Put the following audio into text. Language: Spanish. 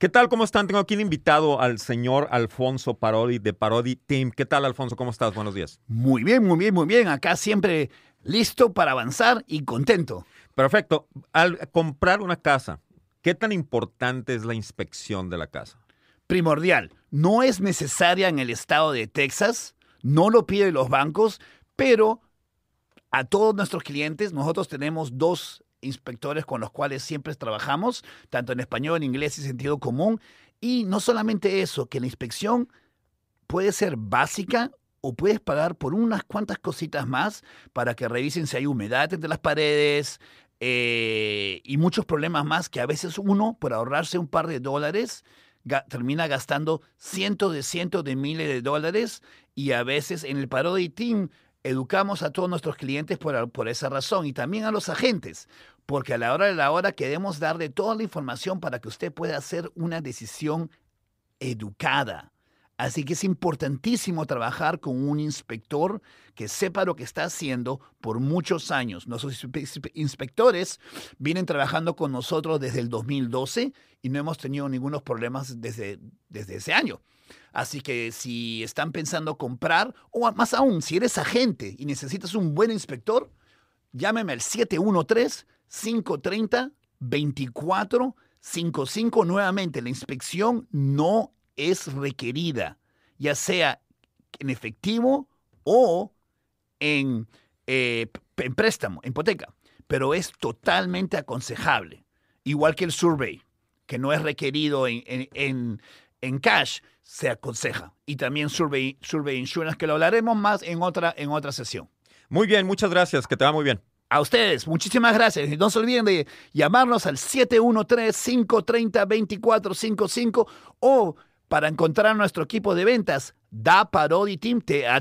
¿Qué tal? ¿Cómo están? Tengo aquí invitado al señor Alfonso Parodi de Parodi Team. ¿Qué tal, Alfonso? ¿Cómo estás? Buenos días. Muy bien, muy bien, muy bien. Acá siempre listo para avanzar y contento. Perfecto. Al comprar una casa, ¿qué tan importante es la inspección de la casa? Primordial. No es necesaria en el estado de Texas, no lo piden los bancos, pero a todos nuestros clientes nosotros tenemos dos inspectores con los cuales siempre trabajamos, tanto en español, en inglés y sentido común. Y no solamente eso, que la inspección puede ser básica o puedes pagar por unas cuantas cositas más para que revisen si hay humedad entre las paredes eh, y muchos problemas más que a veces uno, por ahorrarse un par de dólares, termina gastando cientos de cientos de miles de dólares y a veces en el paro de team Educamos a todos nuestros clientes por, esa razón y también a los agentes, porque a la hora de la hora queremos darle toda la información para que usted pueda hacer una decisión educada Así que es importantísimo trabajar con un inspector que sepa lo que está haciendo por muchos años. Nuestros inspectores vienen trabajando con nosotros desde el 2012 y no hemos tenido ningunos problemas desde, desde ese año. Así que si están pensando comprar, o más aún, si eres agente y necesitas un buen inspector, llámeme al 713-530-2455 nuevamente. La inspección no es requerida, ya sea en efectivo o en, eh, en préstamo, en hipoteca, pero es totalmente aconsejable, igual que el survey, que no es requerido en, cash, se aconseja. Y también survey, survey Insurance, que lo hablaremos más en otra, en otra sesión. Muy bien, muchas gracias, que te va muy bien. A ustedes, muchísimas gracias. Y no se olviden de llamarnos al 713-530-2455 o para encontrar nuestro equipo de ventas, da parodi Team, THE,